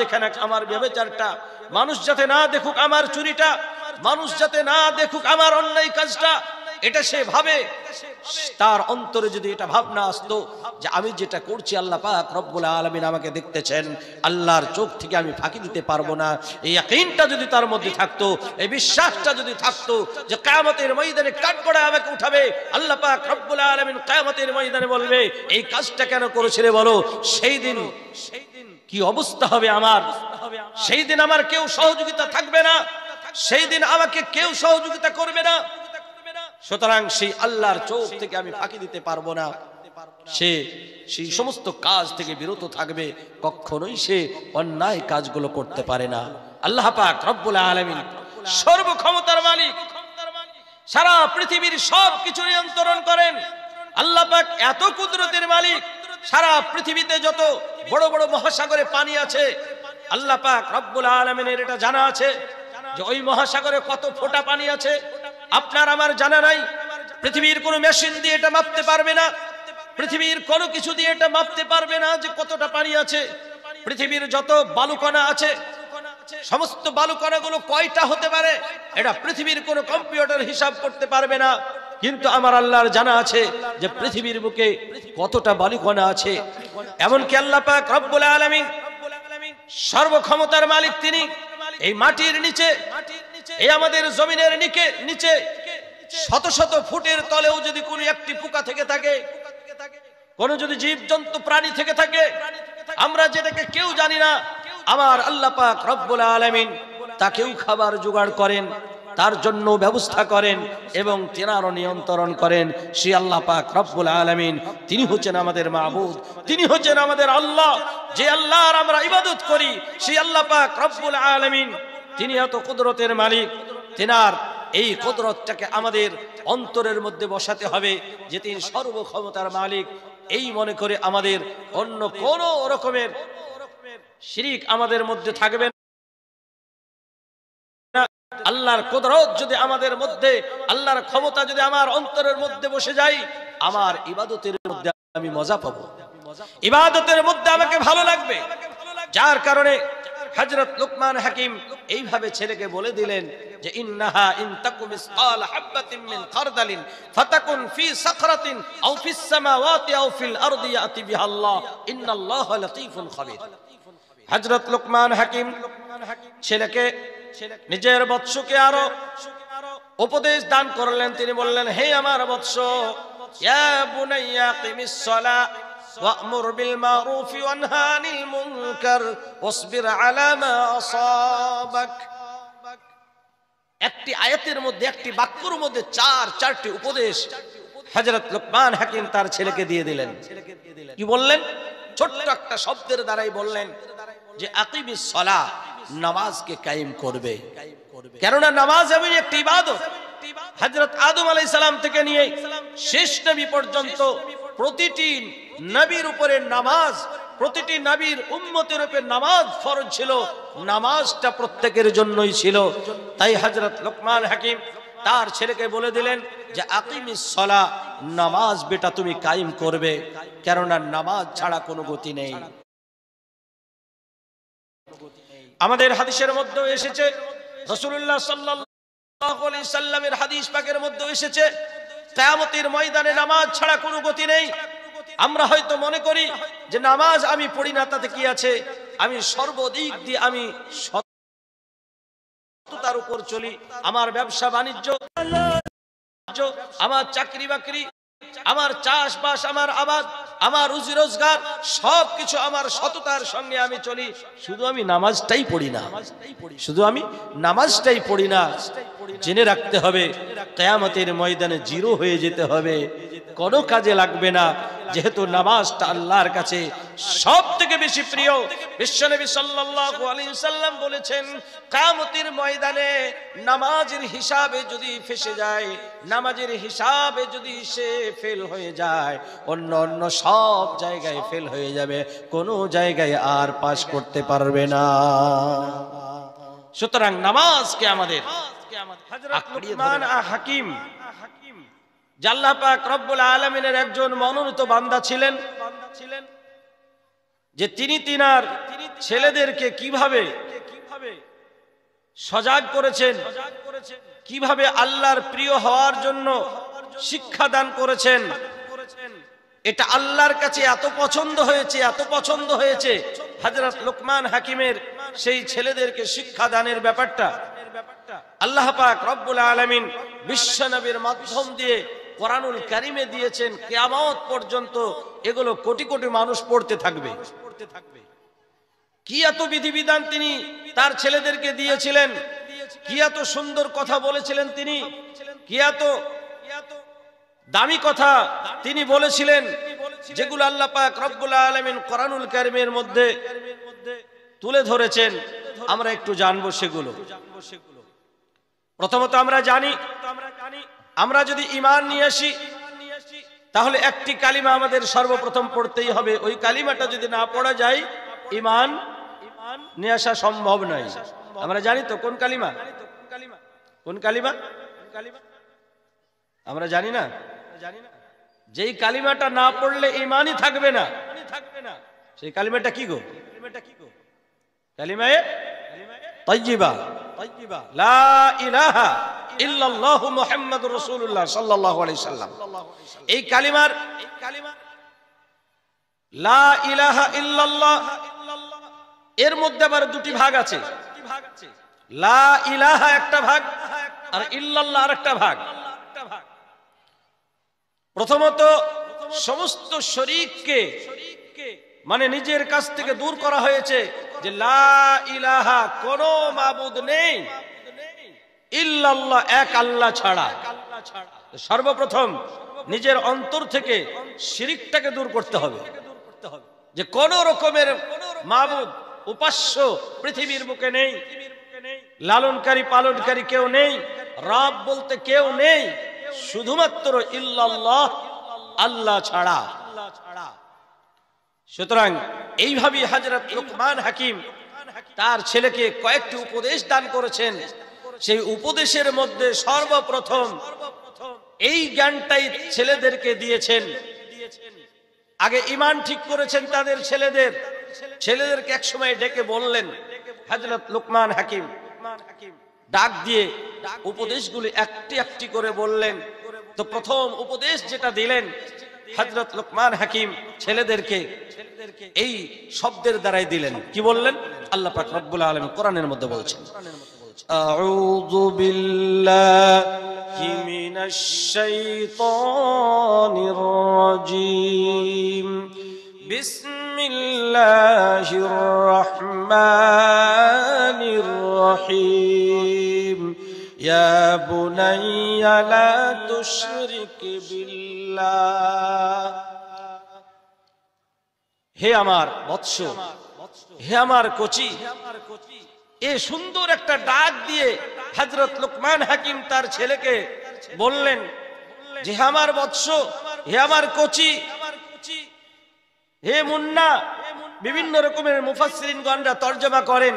দেখে আমার ব্যবচারটা মানুষ যাতে না দেখুক আমার চুরিটা মানুষ যাতে না দেখুক আমার অন্যায় কাজটা এটা সে ভাবে তার অন্তরে যদি এটা ভাবনা আসতো যে আমি যেটা করছি আল্লাহ পাক রব্বুল আলমিন আমাকে দেখতেছেন আল্লাহর চোখ থেকে আমি ফাঁকি দিতে পারবো না এই একটা যদি তার মধ্যে থাকতো এই বিশ্বাসটা যদি থাকতো যে কায়ামতের ময়দানে কাঠপড়া আমাকে উঠাবে আল্লাহ পাক রব্বুল আলমিন কায়ামতের ময়দানে বলবে এই কাজটা কেন করেছিলে বলো সেই দিন সেই দিন কি অবস্থা হবে আমার সেই দিন আমার কেউ সহযোগিতা থাকবে না সেই দিন আমাকে কেউ সহযোগিতা করবে না সুতরাং সেই আল্লাহর চোখ থেকে আমি ফাঁকি দিতে পারবো না সে সেই সমস্ত কাজ থেকে বিরত থাকবে কখনোই সে অন্যায় কাজগুলো করতে পারে না আল্লাহ পাক রব্বুল আলমিন সর্বক্ষমতার মালিক সারা পৃথিবীর সব কিছু নিয়ন্ত্রণ করেন আল্লাহ পাক এত কুদরতের মালিক সারা পৃথিবীতে যত বড় বড় মহাসাগরে পানি আছে আল্লাহ পাক রব্বুল আলমিনের এটা জানা আছে যে ওই মহাসাগরে কত ফোটা পানি আছে আপনার আমার জানা নাই পৃথিবীর কোনো মেশিন দিয়ে এটা মাপতে পারবে না পৃথিবীর কোনো কিছু দিয়ে এটা মাপতে পারবে না যে কতটা পানি আছে পৃথিবীর যত বালুকণা আছে সমস্ত বালুকণাগুলো কয়টা হতে পারে এটা পৃথিবীর কোনো কম্পিউটার হিসাব করতে পারবে না কিন্তু আমার আল্লাহর জানা আছে যে পৃথিবীর বুকে কতটা বালিকণা আছে কি আল্লাহ পাক রব্বুল আলামিন সর্বক্ষমতার মালিক তিনি এই মাটির নিচে এই আমাদের জমিনের নিকে নিচে শত শত ফুটের তলেও যদি কোনো একটি পোকা থেকে থাকে কোন যদি জীবজন্তু প্রাণী থেকে থাকে আমরা যেটাকে কেউ জানি না আমার আল্লাহ পাক রব্বুল আলামিন তাকেও খাবার জোগাড় করেন তার জন্য ব্যবস্থা করেন এবং তেনারও নিয়ন্ত্রণ করেন সে আল্লাহ পাক রব্বুল আলমিন তিনি হচ্ছেন আমাদের মাহবুদ তিনি হচ্ছেন আমাদের আল্লাহ যে আল্লাহর আমরা ইবাদত করি সে আল্লাহ পাক রব্বুল আলমিন তিনি এত কুদরতের মালিক তেনার এই কুদরতটাকে আমাদের অন্তরের মধ্যে বসাতে হবে যে তিনি সর্বক্ষমতার মালিক এই মনে করে আমাদের অন্য কোনো রকমের শিরিক আমাদের মধ্যে থাকবে আল্লাহর কোদরত যদি আমাদের মধ্যে আল্লাহর ক্ষমতা যদি আমার অন্তরের মধ্যে বসে যায় আমার ইবাদতের মধ্যে আমি মজা পাবো ইবাদতের মধ্যে আমাকে ভালো লাগবে যার কারণে হজরত লুকমান হাকিম এইভাবে ছেলেকে বলে দিলেন যে ইন্নাহা ইন তাকুমিস আল হাব্বাতিন মিন খারদালিন ফাতাকুন ফি সাখরাতিন আও ফিস সামাওয়াতি আও ফিল আরদি ইয়াতি বিহা আল্লাহ ইন্নাল্লাহা লতীফুন খাবীর হজরত লোকমান হাকিম ছেলেকে নিজের বৎসকে আরো উপদেশ দান করলেন তিনি বললেন হে আমার বৎস وأمر بالمعروف وانهى عن المنكر واصبر على ما একটি আয়াতের মধ্যে একটি বাক্যর মধ্যে চার চারটি উপদেশ হযরত লোকমান হাকিম তার ছেলেকে দিয়ে দিলেন কি বললেন ছোট্ট একটা শব্দের দ্বারাই বললেন যে আকিব সলা নামাজকে কায়েম করবে কেননা নামাজ এমন একটি ইবাদত হজরত আদম আলাই সালাম থেকে নিয়ে শেষ নবী পর্যন্ত প্রতিটি নবীর উপরে নামাজ প্রতিটি নবীর উম্মতের উপরে নামাজ ফরজ ছিল নামাজটা প্রত্যেকের জন্যই ছিল তাই হজরত লোকমান হাকিম তার ছেলেকে বলে দিলেন যে আকিমি সলা নামাজ বেটা তুমি কায়েম করবে কেননা নামাজ ছাড়া কোনো গতি নেই আমাদের হাদিসের মধ্যে এসেছে রসুল্লাহ সাল্লামের হাদিস পাকের মধ্যে এসেছে কেয়ামতির ময়দানে নামাজ ছাড়া কোনো গতি নেই আমরা হয়তো মনে করি যে নামাজ আমি পড়ি না তাতে কি আছে আমি সর্বদিক দিয়ে আমি তার উপর চলি আমার ব্যবসা বাণিজ্য আমার চাকরি বাকরি আমার চাষবাস আমার আবাদ আমার রুজি রোজগার সব কিছু আমার সততার সঙ্গে আমি চলি শুধু আমি নামাজটাই পড়ি না শুধু আমি নামাজটাই পড়ি না জেনে রাখতে হবে কেয়ামতের ময়দানে জিরো হয়ে যেতে হবে কোনো কাজে লাগবে না যেহেতু নামাজটা আল্লাহর কাছে সব থেকে বেশি প্রিয় বিশ্বনবী সাল্লাল্লাহু আলাইহি সাল্লাম বলেছেন কামতির ময়দানে নামাজের হিসাবে যদি ফেসে যায় নামাজের হিসাবে যদি সে ফেল হয়ে যায় অন্য অন্য সব জায়গায় ফেল হয়ে যাবে কোনো জায়গায় আর পাশ করতে পারবে না সুতরাং নামাজকে আমাদের হাকিম জাল্লাপাক রব্বুল আলমিনের একজন মনোনীত বান্দা ছিলেন ছিলেন যে তিনি তিনার ছেলেদেরকে কিভাবে কিভাবে সজাগ করেছেন কিভাবে আল্লাহর প্রিয় হওয়ার জন্য শিক্ষা দান করেছেন এটা আল্লাহর কাছে এত পছন্দ হয়েছে এত পছন্দ হয়েছে হাজরত লোকমান হাকিমের সেই ছেলেদেরকে শিক্ষা দানের ব্যাপারটা আল্লাহ পাক রব্বুল আলমিন বিশ্বনবীর মাধ্যম দিয়ে কোরআনুল কারিমে দিয়েছেন কেয়ামত পর্যন্ত এগুলো কোটি কোটি মানুষ পড়তে থাকবে কি এত বিধিবিধান তিনি তার ছেলেদেরকে দিয়েছিলেন কি এত সুন্দর কথা বলেছিলেন তিনি কি এত দামি কথা তিনি বলেছিলেন যেগুলো আল্লাহ পাক রব্বুল আলমিন কোরআনুল কারিমের মধ্যে তুলে ধরেছেন আমরা একটু জানবো সেগুলো প্রথমত আমরা জানি আমরা যদি ইমান নিয়ে আসি তাহলে একটি কালিমা আমাদের সর্বপ্রথম পড়তেই হবে ওই কালিমাটা যদি না পড়া যায় ইমান নিয়ে আসা সম্ভব নয় আমরা জানি তো কোন কালিমা কোন কালিমা আমরা জানি না জানি না যেই কালিমাটা না পড়লে ইমানই থাকবে না থাকবে না সেই কালিমাটা কি গো কালিমাটা কি গো কালিমায় এর মধ্যে আবার দুটি ভাগ আছে একটা ভাগ আর ইল্লাল্লাহ ভাগ প্রথমত সমস্ত শরীরকে মানে নিজের কাছ থেকে দূর করা হয়েছে যে ইলাহা কোন মাবুদ নেই ইল্লাল্লাহ এক আল্লাহ ছাড়া সর্বপ্রথম নিজের অন্তর থেকে শিরিকটাকে দূর করতে হবে যে কোন রকমের মাবুদ উপাস্য পৃথিবীর বুকে নেই লালনকারী পালনকারী কেউ নেই রব বলতে কেউ নেই শুধুমাত্র ইল্লাল্লাহ আল্লাহ ছাড়া আল্লাহ ছাড়া সুতরাং এইভাবেই হাজরত লোকমান হাকিম তার ছেলেকে কয়েকটি উপদেশ দান করেছেন সেই উপদেশের মধ্যে সর্বপ্রথম এই জ্ঞানটাই ছেলেদেরকে দিয়েছেন আগে ইমান ঠিক করেছেন তাদের ছেলেদের ছেলেদেরকে এক সময় ডেকে বললেন হাজরত লোকমান হাকিম ডাক দিয়ে উপদেশগুলি একটি একটি করে বললেন তো প্রথম উপদেশ যেটা দিলেন হজরত লোকমান হাকিম ছেলেদেরকে এই শব্দের দ্বারাই দিলেন কি বললেন আল্লাহ পাক রব্বুল আলম কোরআনের মধ্যে বলছেন أعوذ بالله من الشيطان الرجيم بسم الله الرحمن الرحيم يا بني لا تشرك بالله হে আমার বৎস হে আমার কচি এ সুন্দর একটা ডাক দিয়ে হজরত লোকমান হাকিম তার ছেলেকে বললেন যে হে আমার বৎস হে আমার কচি হে মুন্না বিভিন্ন রকমের মুফাসরিনগণরা তর্জমা করেন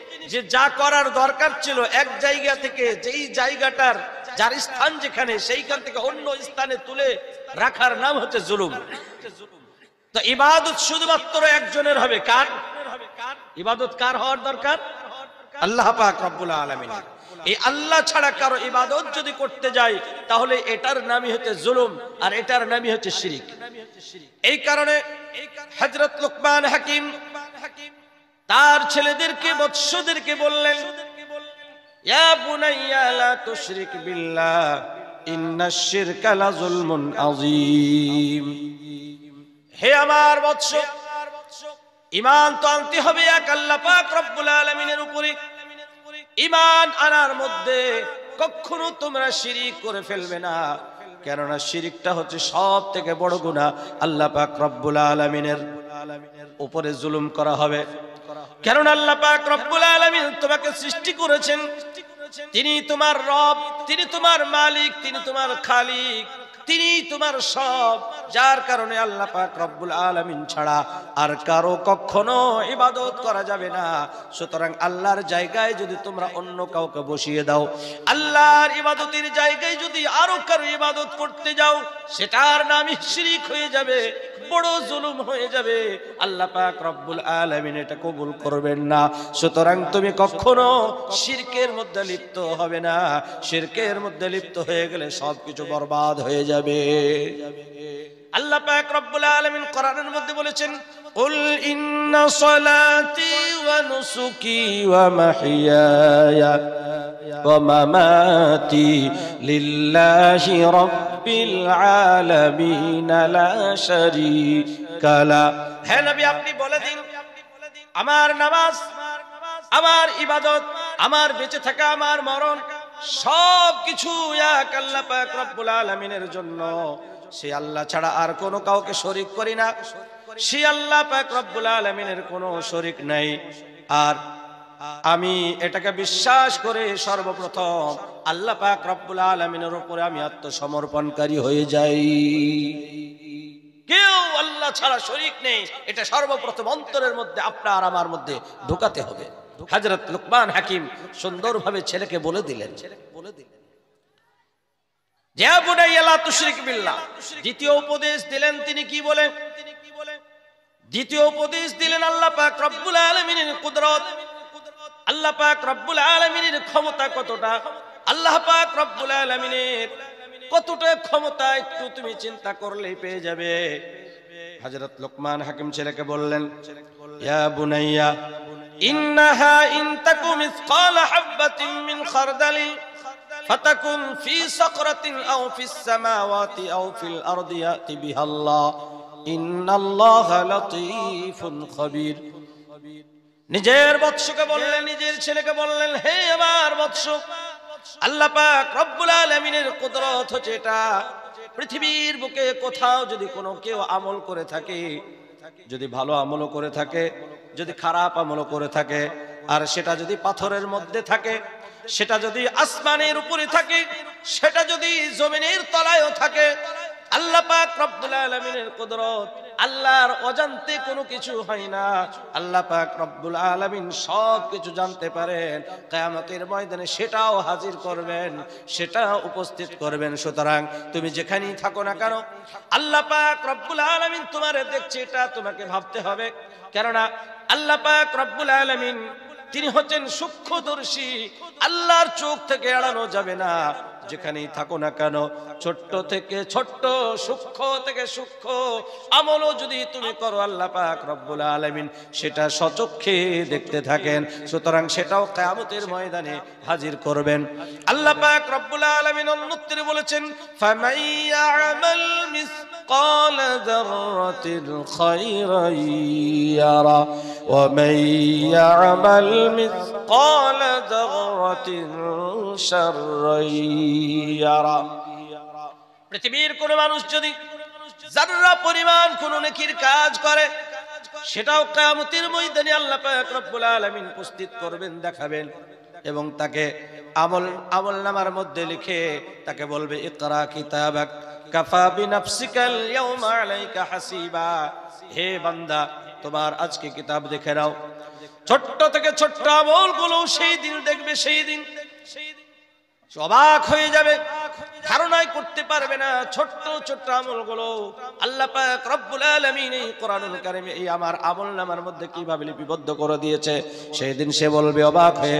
যে যা করার দরকার ছিল এক জায়গা থেকে যেই জায়গাটার যার স্থান যেখানে সেইখান থেকে অন্য স্থানে তুলে রাখার নাম হচ্ছে জুলুম তো ইবাদত শুধুমাত্র একজনের হবে কার ইবাদত কার হওয়ার দরকার আল্লাহ পাক রব্বুল আলমিন এই আল্লাহ ছাড়া কারো ইবাদত যদি করতে যাই তাহলে এটার নামই হচ্ছে জুলুম আর এটার নামই হচ্ছে শিরিক এই কারণে হজরত লুকমান হাকিম হাকিম তার ছেলেদেরকে বৎসদেরকে বললেন হে আমার ইমান তো আনতে হবে এক উপরে ইমান আনার মধ্যে কখনো তোমরা শিরিক করে ফেলবে না কেননা শিরিকটা হচ্ছে সব থেকে বড় গুণা আল্লাপাক রব্বুল আলমিনের উপরে জুলুম করা হবে কারণ আল্লাহ পাক রব্বুল আলামিন তোমাকে সৃষ্টি করেছেন তিনি তোমার রব তিনি তোমার মালিক তিনি তোমার খালিক তিনি তোমার সব যার কারণে আল্লাহ পাক রব্বুল আলমিন ছাড়া আর কারো কখনো ইবাদত করা যাবে না সুতরাং আল্লাহর জায়গায় যদি তোমরা অন্য কাউকে বসিয়ে দাও আল্লাহর ইবাদতের জায়গায় যদি আরো কারো ইবাদত করতে যাও সেটার নাম শিরিক হয়ে যাবে বড় জুলুম হয়ে যাবে আল্লাহ পাক রব্বুল আলমিন এটা কবুল করবেন না সুতরাং তুমি কখনো সিরকের মধ্যে লিপ্ত হবে না শিরকের মধ্যে লিপ্ত হয়ে গেলে সবকিছু বরবাদ হয়ে যাবে যাবে আল্লাহ পাক রব্বুল আলামিন কোরআনের মধ্যে বলেছেন ওয়া নুসুকি ওয়া মাহিয়ায়া ওয়া মামাতি লিল্লাহি রব্বিল আলামিন লা শারীকা লা হে নবী আপনি বলে দিন আমার নামাজ আমার ইবাদত আমার বেঁচে থাকা আমার মরণ সব কিছু এক আল্লাহ পাক রব্বুল আলামিনের জন্য সে আল্লাহ ছাড়া আর কোনো কাউকে শরিক করি না সে আল্লাহ পাক রব্বুল আলামিনের কোনো শরিক নাই আর আমি এটাকে বিশ্বাস করে সর্বপ্রথম আল্লাহ পাক রব্বুল আলামিনের উপরে আমি আত্মসমর্পণকারী হয়ে যাই কেউ আল্লাহ ছাড়া শরিক নেই এটা সর্বপ্রথম অন্তরের মধ্যে আপনার আমার মধ্যে ঢোকাতে হবে হজরত লুকমান হাকিম ভাবে ছেলেকে বলে দিলেন দ্বিতীয় উপদেশ দিলেন তিনি কি বলেন দ্বিতীয় উপদেশ দিলেন আলমিনের কুদরত আল্লাহ পাক রব্বুল আলমিনের ক্ষমতা কতটা আল্লাহ পাক রব্বুল আলমিনের কতটা ক্ষমতা একটু তুমি চিন্তা করলেই পেয়ে যাবে হযরত লোকমান হাকিম ছেলেকে বললেন ইন্নাহা ইনতাকু মিসকাল হাববাতিন মিন খারদালিন فتكن في صخرة أو في السماوات أو في الأرض يأتي بها الله إن الله لطيف خبير নিজের বৎসকে বললেন নিজের ছেলেকে বললেন হে আমার বৎস আল্লাহ পাক রব্বুল আলামিনের কুদরত হচ্ছে এটা পৃথিবীর বুকে কোথাও যদি কোনো কেউ আমল করে থাকে যদি ভালো আমলও করে থাকে যদি খারাপ আমলও করে থাকে আর সেটা যদি পাথরের মধ্যে থাকে সেটা যদি আসমানের উপরে থাকে সেটা যদি জমিনের তলায়ও থাকে আল্লাহ পাক রব্দুল আলমিনের কুদরত আল্লাহর অজান্তে কোনো কিছু হয় না আল্লাহ পাক রব্বুল আলমিন সব কিছু জানতে পারেন কেয়ামতের ময়দানে সেটাও হাজির করবেন সেটা উপস্থিত করবেন সুতরাং তুমি যেখানেই থাকো না কেন আল্লাহ পাক রব্বুল আলমিন তোমার দেখছে এটা তোমাকে ভাবতে হবে কেননা আল্লাহ পাক রব্বুল আলমিন তিনি হচ্ছেন সূক্ষ্মদর্শী আল্লাহর চোখ থেকে এড়ানো যাবে না যেখানেই থাকো না কেন ছোট্ট থেকে ছোট্ট সূক্ষ্ম থেকে সূক্ষ্ম আমলও যদি তুমি করো আল্লাহ পাক রব্বুল আলমিন সেটা সচক্ষে দেখতে থাকেন সুতরাং সেটাও কেয়ামতের ময়দানে হাজির করবেন আল্লাহ পাক রব্বুল আলমিন অন্যত্রে বলেছেন قال ذرة خيرا يرى ومن يعمل مثقال ذرة شرا পৃথিবীর কোন মানুষ যদি জাররা পরিমাণ কোন নেকির কাজ করে সেটাও কিয়ামতের ময়দানে আল্লাহ পাক রব্বুল উপস্থিত করবেন দেখাবেন এবং তাকে আমল আমল নামার মধ্যে লিখে তাকে বলবে ইকরা কিতাব কাফা বিনাফসিকাল ইয়াউমা আলাইকা হাসিবা হে বান্দা তোমার আজকে কিতাব দেখে নাও ছোট্ট থেকে ছোট্ট আমলগুলো সেই দিন দেখবে সেই দিন সেই দিন অবাক হয়ে যাবে ধারণাই করতে পারবে না ছোট্ট ছোট্ট আমলগুলো আল্লাহ এই আমার আমল নামার মধ্যে কিভাবে লিপিবদ্ধ করে দিয়েছে সেই দিন সে বলবে অবাক হয়ে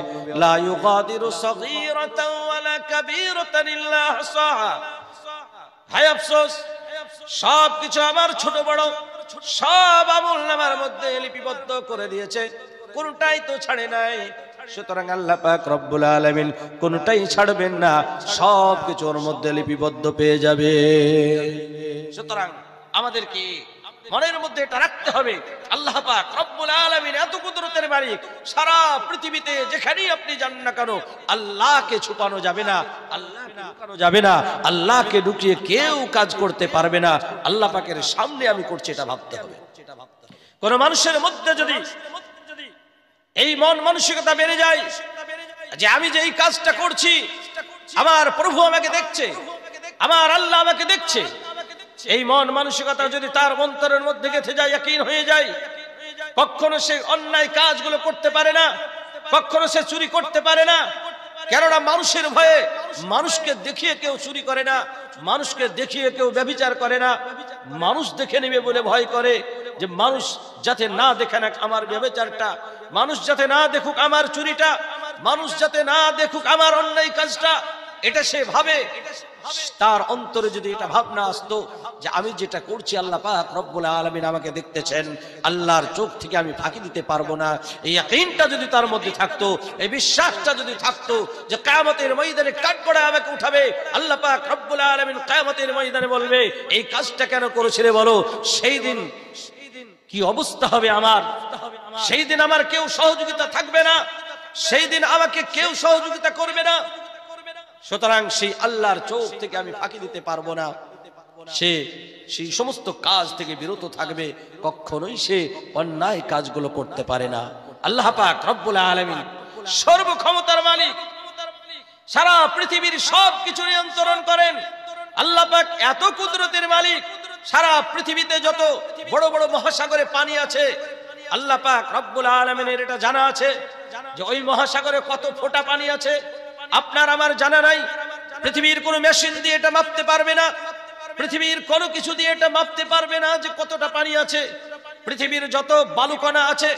হায় আফসোস সব কিছু আমার ছোট বড় সব আমল নামার মধ্যে লিপিবদ্ধ করে দিয়েছে কোনটাই তো ছাড়ে নাই সুতরাং আল্লাহ পাক রব্বুল আলমিন কোনটাই ছাড়বেন না সব কিছুর মধ্যে লিপিবদ্ধ পেয়ে যাবে সুতরাং আমাদের কি মনের মধ্যে এটা রাখতে হবে আল্লাহ পাক রব্বুল আলামিন এত কুদরতের বাড়ি সারা পৃথিবীতে যেখানেই আপনি যান না কেন আল্লাহকে ছুপানো যাবে না আল্লাহকে ঢুকানো যাবে না আল্লাহকে ঢুকিয়ে কেউ কাজ করতে পারবে না আল্লাহ পাকের সামনে আমি করছি এটা ভাবতে হবে কোন মানুষের মধ্যে যদি এই মন মানসিকতা বেড়ে যায় যে আমি যে এই কাজটা করছি আমার প্রভু আমাকে দেখছে আমার আল্লাহ আমাকে দেখছে এই মন মানসিকতা যদি তার অন্তরের মধ্যে গেঁথে যায় একই হয়ে যায় কখনো সে অন্যায় কাজগুলো করতে পারে না কখনো সে চুরি করতে পারে না কেননা মানুষের ভয়ে মানুষকে দেখিয়ে কেউ চুরি করে না মানুষকে দেখিয়ে কেউ ব্যবচার করে না মানুষ দেখে নেবে বলে ভয় করে যে মানুষ যাতে না দেখে না আমার ব্যবচারটা মানুষ যাতে না দেখুক আমার চুরিটা মানুষ যাতে না দেখুক আমার অন্যায় কাজটা এটা সে ভাবে তার অন্তরে যদি এটা ভাবনা আসতো যে আমি যেটা করছি আল্লাহ পাক রব্বুল আলমিন আমাকে দেখতেছেন আল্লাহর চোখ থেকে আমি ফাঁকি দিতে পারবো না এই একটা যদি তার মধ্যে থাকতো এই বিশ্বাসটা যদি থাকতো যে কায়ামতের ময়দানে কাট করে আমাকে উঠাবে আল্লাহ পাক রব্বুল আলমিন কায়ামতের ময়দানে বলবে এই কাজটা কেন করেছিল বলো সেই দিন কি অবস্থা হবে আমার সেই দিন আমার কেউ সহযোগিতা থাকবে না সেই দিন আমাকে কেউ সহযোগিতা করবে না সুতরাং সেই আল্লাহর চোখ থেকে আমি ফাঁকি দিতে পারবো না সে সেই সমস্ত কাজ থেকে বিরত থাকবে কখনোই সে অন্যায় কাজগুলো করতে পারে না আল্লাহ পাক রব্বুল আলমিন সর্বক্ষমতার মালিক সারা পৃথিবীর সব কিছু নিয়ন্ত্রণ করেন আল্লাহ পাক এত কুদরতের মালিক সারা পৃথিবীতে যত বড় বড় মহাসাগরে পানি আছে আল্লাহ পাক রব্বুল আলমিনের এটা জানা আছে যে ওই মহাসাগরে কত ফোটা পানি আছে আপনার আমার জানা নাই পৃথিবীর কোনো মেশিন দিয়ে এটা মাপতে পারবে না পৃথিবীর কোনো কিছু দিয়ে এটা মাপতে পারবে না যে কতটা পানি আছে পৃথিবীর যত বালুকণা আছে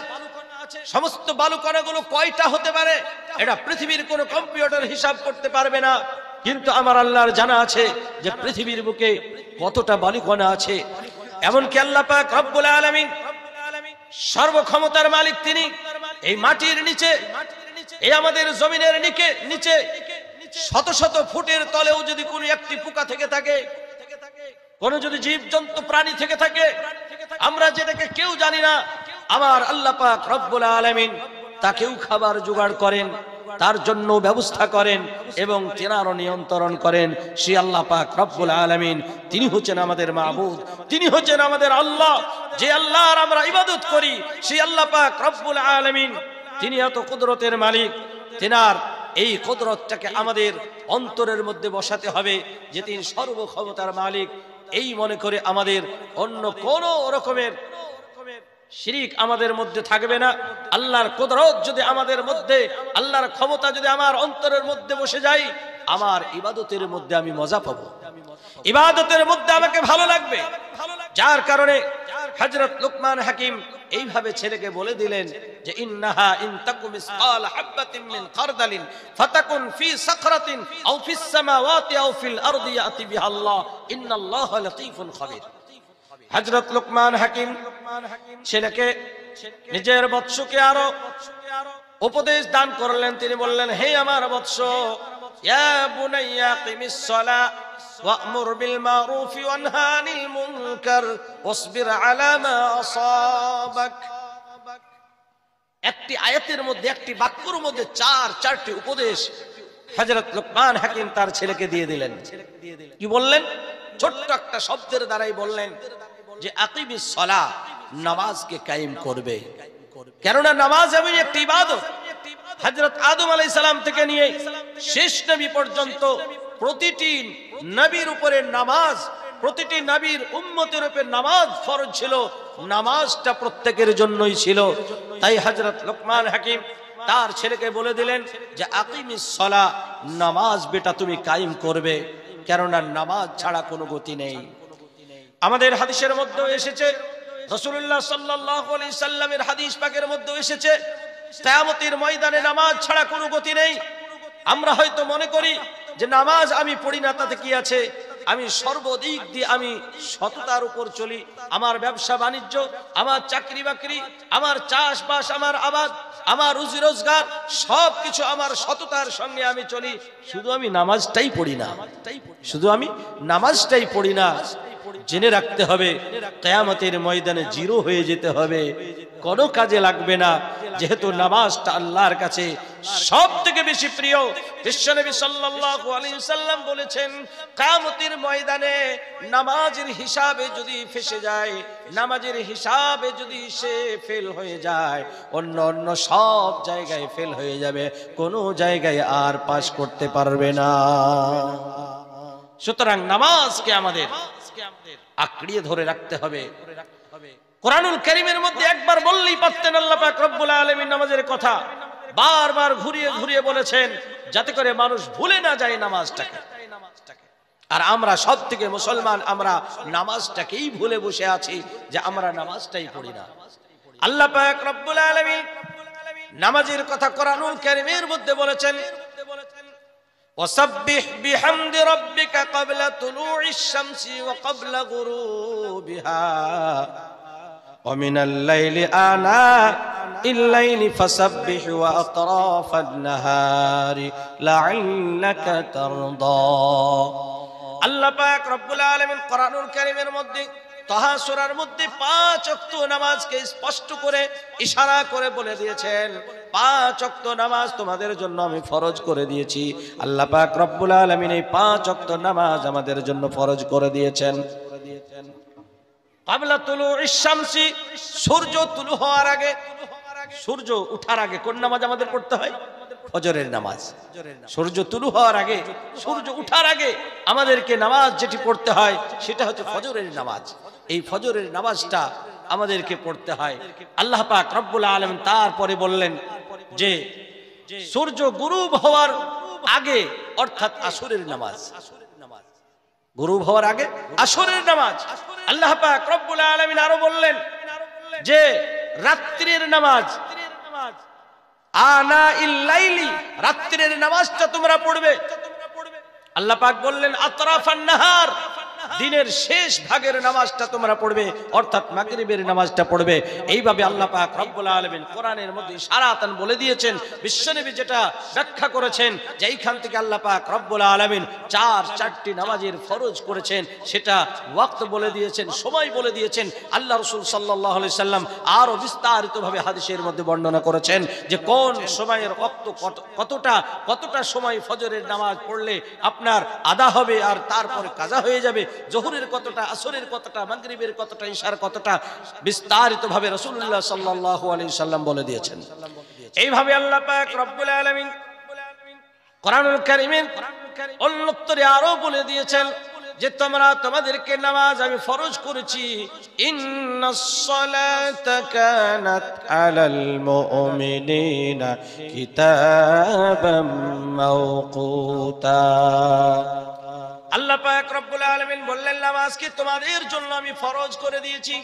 সমস্ত বালুকণাগুলো কয়টা হতে পারে এটা পৃথিবীর কোনো কম্পিউটার হিসাব করতে পারবে না কিন্তু আমার আল্লাহর জানা আছে যে পৃথিবীর বুকে কতটা বালুকণা আছে এমনকি আল্লাহ পাক রব্বুল আলামিন সর্বক্ষমতার মালিক তিনি এই মাটির নিচে এই আমাদের জমিনের নিকে নিচে শত শত ফুটের তলেও যদি কোনো একটি পোকা থেকে থাকে কোনো যদি জীব জন্তু প্রাণী থেকে থাকে আমরা যেটাকে কেউ জানি না আমার আল্লাহ পাক রব্বুল আলামিন তাকেও খাবার জোগাড় করেন তার জন্য ব্যবস্থা করেন এবং তেনারও নিয়ন্ত্রণ করেন সে আল্লাহ পাক রব্বুল আলামিন তিনি হচ্ছেন আমাদের মাহবুব তিনি হচ্ছেন আমাদের আল্লাহ যে আল্লাহর আমরা ইবাদত করি সে আল্লাহ পাক রব্বুল আলামিন তিনি এত কুদরতের মালিক তেনার এই কুদরতটাকে আমাদের অন্তরের মধ্যে বসাতে হবে যে তিনি সর্বক্ষমতার মালিক এই মনে করে আমাদের অন্য কোনো রকমের শিরিক আমাদের মধ্যে থাকবে না আল্লাহর কুদরত যদি আমাদের মধ্যে আল্লাহর ক্ষমতা যদি আমার অন্তরের মধ্যে বসে যায় আমার ইবাদতের মধ্যে আমি মজা পাবো ইবাদতের মধ্যে আমাকে ভালো লাগবে যার কারণে হজরত লুকমান হাকিম এইভাবে ছেলেকে বলে দিলেন যে ইন্নাহা ইন তাকুম ইসকাল হাব্বাতিন মিন খারদালিন ফাতাকুন ফি সাকরাতিন আও ফিস সামাওয়াতি আও ফিল আরদি ইয়াতি বিহা আল্লাহ ইন্নাল্লাহা লতীফুন খাবীর হযরত লুকমান হাকিম ছেলেকে নিজের বৎসকে আরো উপদেশ দান করলেন তিনি বললেন হে আমার বৎস يا بني قم الصلاة وأمر بالمعروف وانهى عن المنكر واصبر على ما أصابك একটি আয়াতের মধ্যে একটি বাক্যর মধ্যে চার চারটি উপদেশ হজরত লোকমান হাকিম তার ছেলেকে দিয়ে দিলেন কি বললেন ছোট্ট একটা শব্দের দ্বারাই বললেন যে আকিবি নামাজকে কায়েম করবে কেননা নামাজ এমন একটি ইবাদত হজরত আদম আলাই সালাম থেকে নিয়ে শেষ নবী পর্যন্ত প্রতিটি নবীর উপরে নামাজ প্রতিটি নবীর উম্মতের উপরে নামাজ ফরজ ছিল নামাজটা প্রত্যেকের জন্যই ছিল তাই হজরত লোকমান হাকিম তার ছেলেকে বলে দিলেন যে আকিমিস সলা নামাজ বেটা তুমি কায়েম করবে কেননা নামাজ ছাড়া কোনো গতি নেই আমাদের হাদিসের মধ্যেও এসেছে রসুল্লাহ সাল্লাহ সাল্লামের হাদিস পাকের মধ্যেও এসেছে কেয়ামতির ময়দানে নামাজ ছাড়া কোনো গতি নেই আমরা হয়তো মনে করি যে নামাজ আমি পড়ি না তাতে কি আছে আমি সর্বদিক দিয়ে আমি সততার উপর চলি আমার ব্যবসা বাণিজ্য আমার চাকরি বাকরি আমার চাষবাস আমার আবাদ আমার রুজি রোজগার সব কিছু আমার সততার সঙ্গে আমি চলি শুধু আমি নামাজটাই পড়ি না শুধু আমি নামাজটাই পড়ি না জেনে রাখতে হবে কেয়ামতের ময়দানে জিরো হয়ে যেতে হবে কোনো কাজে লাগবে না যেহেতু নামাজটা আল্লাহর কাছে সব থেকে বেশি প্রিয় বিশ্বনবী সাল্লাল্লাহু আলাইহি বলেছেন কিয়ামতের ময়দানে নামাজের হিসাবে যদি ফেসে যায় নামাজের হিসাবে যদি সে ফেল হয়ে যায় অন্য অন্য সব জায়গায় ফেল হয়ে যাবে কোনো জায়গায় আর পাশ করতে পারবে না সুতরাং নামাজকে আমাদের আঁকড়িয়ে ধরে রাখতে হবে কোরআনুল করিমের মধ্যে একবার বললেই পারতেন আল্লাহ পাক রব্বুল আলমীর নামাজের কথা বারবার ঘুরিয়ে ঘুরিয়ে বলেছেন যাতে করে মানুষ ভুলে না যায় নামাজটাকে আর আমরা সব থেকে মুসলমান আমরা নামাজটাকেই ভুলে বসে আছি যে আমরা নামাজটাই পড়ি না আল্লাহ পাক রব্বুল আলমী নামাজের কথা কোরআনুল করিমের মধ্যে বলেছেন وسبح بحمد ربك قبل طلوع الشمس وقبل غروبها ومن الليل آناء الليل فسبح وأطراف النهار لعلك ترضى الله باك رب العالمين قرآن الكريم المدين তহা সোরার মধ্যে পাঁচ অক্ত নামাজকে স্পষ্ট করে ইশারা করে বলে দিয়েছেন পাঁচ অক্ত নামাজ তোমাদের জন্য আমি ফরজ করে দিয়েছি আল্লাহ পাক রব্বুল আলমিন এই পাঁচ অক্ত নামাজ আমাদের জন্য ফরজ করে দিয়েছেন সূর্য তুলু হওয়ার আগে সূর্য উঠার আগে কোন নামাজ আমাদের পড়তে হয় ফজরের নামাজ সূর্য তুলু হওয়ার আগে সূর্য উঠার আগে আমাদেরকে নামাজ যেটি পড়তে হয় সেটা হচ্ছে ফজরের নামাজ এই ফজরের নামাজটা আমাদেরকে পড়তে হয় আল্লাহ পাক রব্বুল আলম তারপরে বললেন যে সূর্য গুরুব হওয়ার আগে অর্থাৎ আসরের নামাজ গুরুব হওয়ার আগে আসরের নামাজ আল্লাহ পাক রব্বুল আলমিন আরো বললেন যে রাত্রির নামাজ আনা ইল্লাইলি রাত্রের নামাজটা তোমরা পড়বে আল্লাহ পাক বললেন আতরাফান নাহার দিনের শেষ ভাগের নামাজটা তোমরা পড়বে অর্থাৎ মাগরিবের নামাজটা পড়বে এইভাবে আল্লাহ পাক রব্বুল আলমিন কোরআনের মধ্যে সারাতন বলে দিয়েছেন বিশ্বনবী যেটা ব্যাখ্যা করেছেন যে এইখান থেকে আল্লাহ পাক রব্বুল আলমিন চার চারটি নামাজের ফরজ করেছেন সেটা ওয়াক্ত বলে দিয়েছেন সময় বলে দিয়েছেন আল্লাহ রসুল সাল্লাহ সাল্লাম আরও বিস্তারিতভাবে হাদিসের মধ্যে বর্ণনা করেছেন যে কোন সময়ের ওয়াক্ত কতটা কতটা সময় ফজরের নামাজ পড়লে আপনার আদা হবে আর তারপরে কাজা হয়ে যাবে জোহরের কতটা আসরের কতটা মাগরিবের কতটা ইশার কতটা বিস্তারিতভাবে রসুল্লাহ সাল্লাহ আলী সাল্লাম বলে দিয়েছেন এইভাবে আল্লাহ পাক রব্বুল কোরআনুল আরো বলে দিয়েছেন যে তোমরা তোমাদেরকে নামাজ আমি ফরজ করেছি কিতাবাম মাওকুতা আল্লাহ পাক রব্বুল বললেন নামাজকে তোমাদের জন্য আমি ফরজ করে দিয়েছি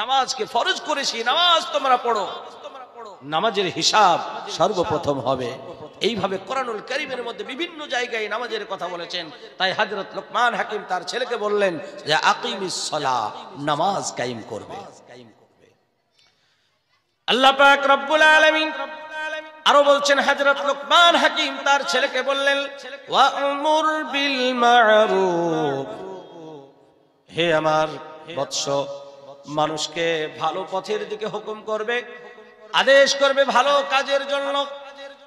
নামাজকে ফরজ করেছি নামাজ তোমরা পড়ো নামাজের হিসাব সর্বপ্রথম হবে এইভাবে কোরআনুল করিমের মধ্যে বিভিন্ন জায়গায় নামাজের কথা বলেছেন তাই হাজরত লোকমান হাকিম তার ছেলেকে বললেন যে আকিমিসলা নামাজ কায়েম করবে আল্লাহ পাক রব্বুল আলামিন আরো বলছেন হাজরত লোকমান হাকিম তার ছেলেকে বললেন হে আমার বৎস মানুষকে ভালো পথের দিকে হুকুম করবে আদেশ করবে ভালো কাজের জন্য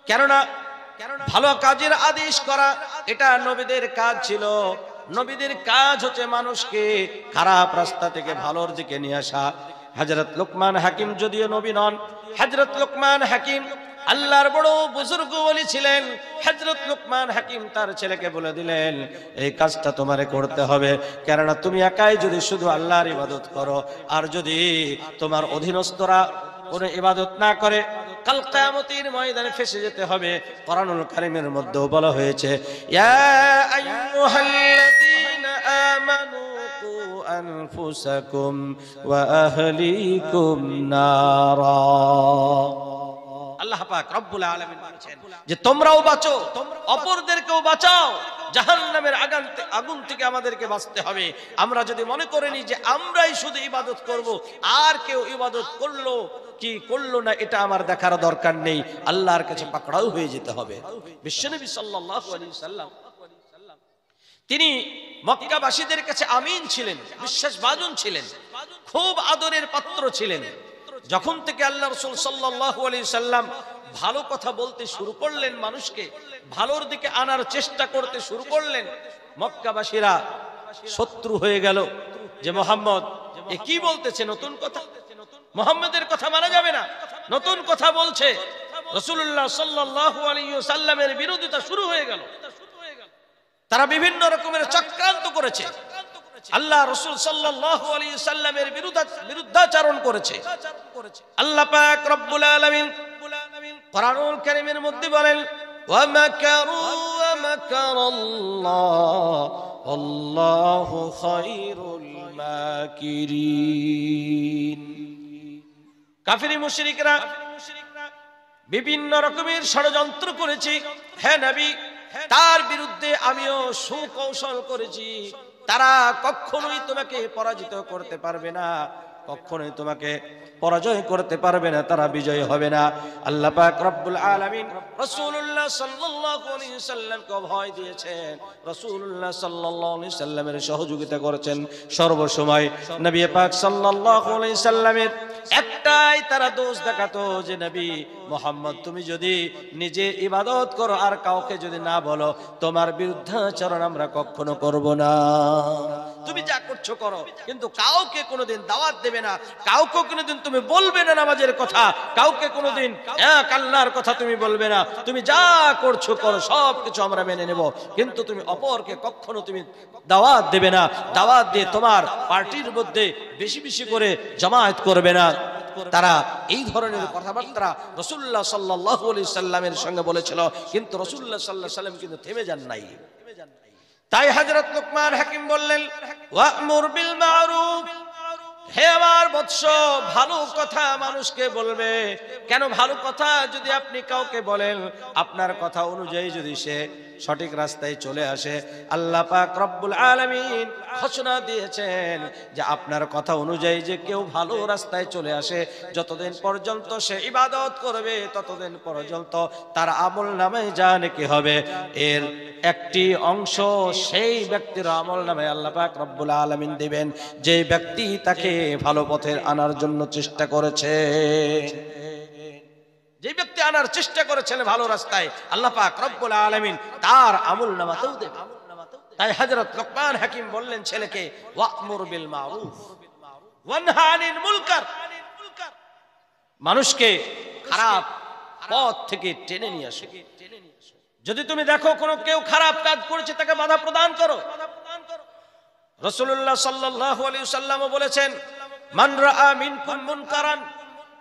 কেননা ভালো কাজের আদেশ করা এটা নবীদের কাজ ছিল নবীদের কাজ হচ্ছে মানুষকে খারাপ রাস্তা থেকে ভালোর দিকে নিয়ে আসা হাজরত লোকমান হাকিম যদিও নবী নন হাজরত লোকমান হাকিম আল্লাহর বড় বুজুর্গ বলেছিলেন ছিলেন হজরত লুকমান হাকিম তার ছেলেকে বলে দিলেন এই কাজটা তোমারে করতে হবে কেননা তুমি একাই যদি শুধু আল্লাহর ইবাদত করো আর যদি তোমার অধীনস্থরা কোনো ইবাদত না করে কালকায়ামতির ময়দানে ফেসে যেতে হবে করানুল কারিমের মধ্যেও বলা হয়েছে أنفسكم وأهليكم نارا আল্লাহ পাক রব্বুল আলমিন বলছেন যে তোমরাও বাঁচো অপরদেরকেও বাঁচাও জাহান আগুন আগান আগুন থেকে আমাদেরকে বাঁচতে হবে আমরা যদি মনে করে নি যে আমরাই শুধু ইবাদত করব আর কেউ ইবাদত করলো কি করলো না এটা আমার দেখার দরকার নেই আল্লাহর কাছে পাকড়াও হয়ে যেতে হবে বিশ্বনবী সাল্লাহ আলী সাল্লাম তিনি মক্কাবাসীদের কাছে আমিন ছিলেন বিশ্বাসভাজন ছিলেন খুব আদরের পাত্র ছিলেন যখন থেকে আল্লাহ রসুল সাল্লাহ আলি সাল্লাম ভালো কথা বলতে শুরু করলেন মানুষকে ভালোর দিকে আনার চেষ্টা করতে শুরু করলেন মক্কাবাসীরা শত্রু হয়ে গেল যে মোহাম্মদ এ কি বলতেছে নতুন কথা মোহাম্মদের কথা মানা যাবে না নতুন কথা বলছে রসুল্লাহ সাল্লাহ আলী সাল্লামের বিরোধিতা শুরু হয়ে গেল তারা বিভিন্ন রকমের চক্রান্ত করেছে আল্লাহ রসুল সাল্লাহ আলী সাল্লামের বিরুদ্ধাচারণ করেছে আল্লাহ পাক রব্বুল আলমিন কোরআনুল কারিমের মধ্যে বলেন ومكروا ومكر الله والله خير الماكرين কাফিরি মুশরিকরা বিভিন্ন রকমের ষড়যন্ত্র করেছি হ্যাঁ নবী তার বিরুদ্ধে আমিও সুকৌশল করেছি তারা কখনোই তোমাকে পরাজিত করতে পারবে না কখনোই তোমাকে পরাজয় করতে পারবে না তারা বিজয় হবে না আল্লাহ পাক রব্বুল আলামিন রাসূলুল্লাহ সাল্লাল্লাহু আলাইহি কো ভয় দিয়েছেন রাসূলুল্লাহ সাল্লাল্লাহু আলাইহি সাল্লামের সহযোগিতা করেছেন সর্বসময় নবী পাক সাল্লাল্লাহু আলাইহি সাল্লামের একটাই তারা দোষ দেখাতো যে নবী মোহাম্মদ তুমি যদি নিজে ইবাদত করো আর কাউকে যদি না বলো তোমার বিরুদ্ধাচরণ আমরা কখনো করব না তুমি যা করছো করো কিন্তু কাউকে কোনোদিন দাওয়াত দেবে না কাউকে কোনোদিন তুমি বলবে না নামাজের কথা কাউকে কোনোদিন কান্নার কথা তুমি বলবে না তুমি যা করছো করো সব কিছু আমরা মেনে নেব কিন্তু তুমি অপরকে কখনো তুমি দাওয়াত দেবে না দাওয়াত দিয়ে তোমার পার্টির মধ্যে বেশি বেশি করে জমায়েত করবে না তারা এই ধরনের কথাবার্তা রসুল্লাহ সাল্লাহ সাল্লামের সঙ্গে বলেছিল কিন্তু রসুল্লাহ সাল্লাহ সাল্লাম কিন্তু থেমে যান নাই তাই হজরত লুকমান হাকিম বললেন হে আমার বৎস ভালো কথা মানুষকে বলবে কেন ভালো কথা যদি আপনি কাউকে বলেন আপনার কথা অনুযায়ী যদি সে সঠিক রাস্তায় চলে আসে আল্লাহ পাক রব্বুল আলমিন ঘোষণা দিয়েছেন যে আপনার কথা অনুযায়ী যে কেউ ভালো রাস্তায় চলে আসে যতদিন পর্যন্ত সে ইবাদত করবে ততদিন পর্যন্ত তার আমল নামে যা নাকি হবে এর একটি অংশ সেই ব্যক্তির আমল নামে আল্লাহ পাক রব্বুল আলমিন দেবেন যে ব্যক্তি তাকে ভালো পথের আনার জন্য চেষ্টা করেছে যে ব্যক্তি আনার চেষ্টা করেছেন ভালো রাস্তায় আল্লাহ পাক রব্বুল আলামিন তার আমুল নামাতেও দেবে তাই হযরত লোকমান হাকিম বললেন ছেলেকে ওয়াকমুর বিল মারুফ আনিল মুলকার মানুষকে খারাপ পথ থেকে টেনে নিয়ে আসো যদি তুমি দেখো কোনো কেউ খারাপ কাজ করেছে তাকে বাধা প্রদান করো রসুল্লাহ সাল্লাল্লাহু আলাইহি সাল্লামও বলেছেন মানরা মিনকুম মুনকারান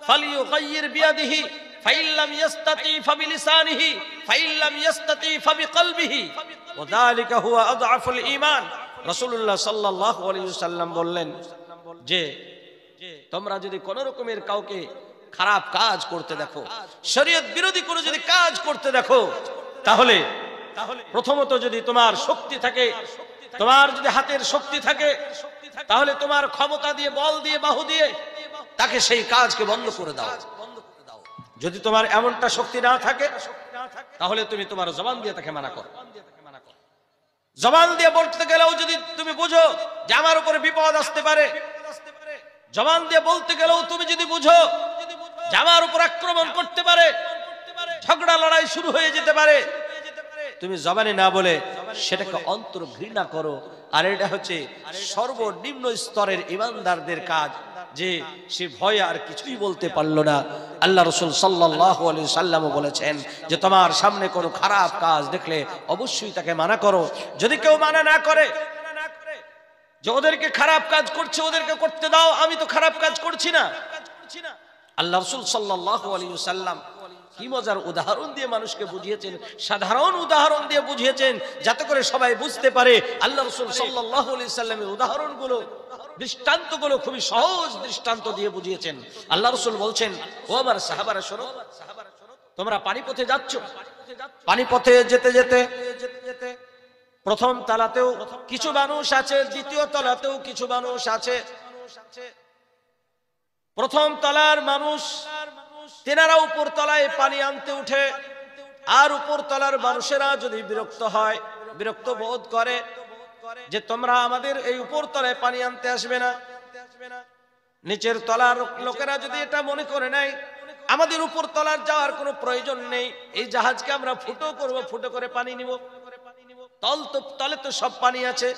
ফালিয়ুগাইয়ির বিয়াদিহি ফাইল্লাম ইয়াস্তাতি ফাবিলিসানিহি ফাইল্লাম ইয়াস্তাতি ফাবিকলবিহি ওয়াযালিকা হুয়া আযআফুল বললেন যে তোমরা যদি কোন কাউকে খারাপ কাজ করতে দেখো শরীয়ত বিরোধী কোনো যদি কাজ করতে দেখো তাহলে প্রথমত যদি তোমার শক্তি থাকে তোমার যদি হাতের শক্তি থাকে তাহলে তোমার ক্ষমতা দিয়ে বল দিয়ে বাহু দিয়ে তাকে সেই কাজকে বন্ধ করে দাও যদি তোমার এমনটা শক্তি না থাকে তাহলে তুমি তোমার জবান দিয়ে তাকে মানা করো জবান দিয়ে বলতে গেলেও যদি তুমি বুঝো যে আমার উপরে বিপদ আসতে পারে জবান দিয়ে বলতে গেলেও তুমি যদি বুঝো যে আমার উপর আক্রমণ করতে পারে ঝগড়া লড়াই শুরু হয়ে যেতে পারে তুমি জবানে না বলে সেটাকে অন্তর ঘৃণা করো আর এটা হচ্ছে সর্বনিম্ন স্তরের ইমানদারদের কাজ যে সে ভয় আর কিছুই বলতে পারল না আল্লাহ রসুল সাল্লাহ সাল্লামও বলেছেন যে তোমার সামনে কোনো খারাপ কাজ দেখলে অবশ্যই তাকে মানা করো যদি কেউ মানা না করে যে ওদেরকে খারাপ কাজ করছে ওদেরকে করতে দাও আমি তো খারাপ কাজ করছি না আল্লাহ রসুল সাল্লাহ আলী সাল্লাম কি মজার উদাহরণ দিয়ে মানুষকে বুঝিয়েছেন সাধারণ উদাহরণ দিয়ে বুঝিয়েছেন যাতে করে সবাই বুঝতে পারে আল্লাহ রসুল সাল্লাহ উদাহরণ গুলো দৃষ্টান্ত গুলো খুবই সহজ দৃষ্টান্ত দিয়ে বুঝিয়েছেন আল্লাহ রসুল বলছেন ও আমার সাহাবারা শোনো তোমরা পানিপথে যাচ্ছ পানিপথে যেতে যেতে প্রথম তালাতেও কিছু মানুষ আছে দ্বিতীয় তলাতেও কিছু মানুষ আছে প্রথম তলার মানুষ তেনারা উপর তলায় পানি আনতে উঠে আর উপর তলার মানুষেরা যদি বিরক্ত হয় বিরক্ত বোধ করে যে তোমরা আমাদের এই উপর তলায় পানি আনতে আসবে না নিচের তলার লোকেরা যদি এটা মনে করে নাই আমাদের উপর তলার যাওয়ার কোনো প্রয়োজন নেই এই জাহাজকে আমরা ফুটো করব ফুটো করে পানি নিব তল তো তলে তো সব পানি আছে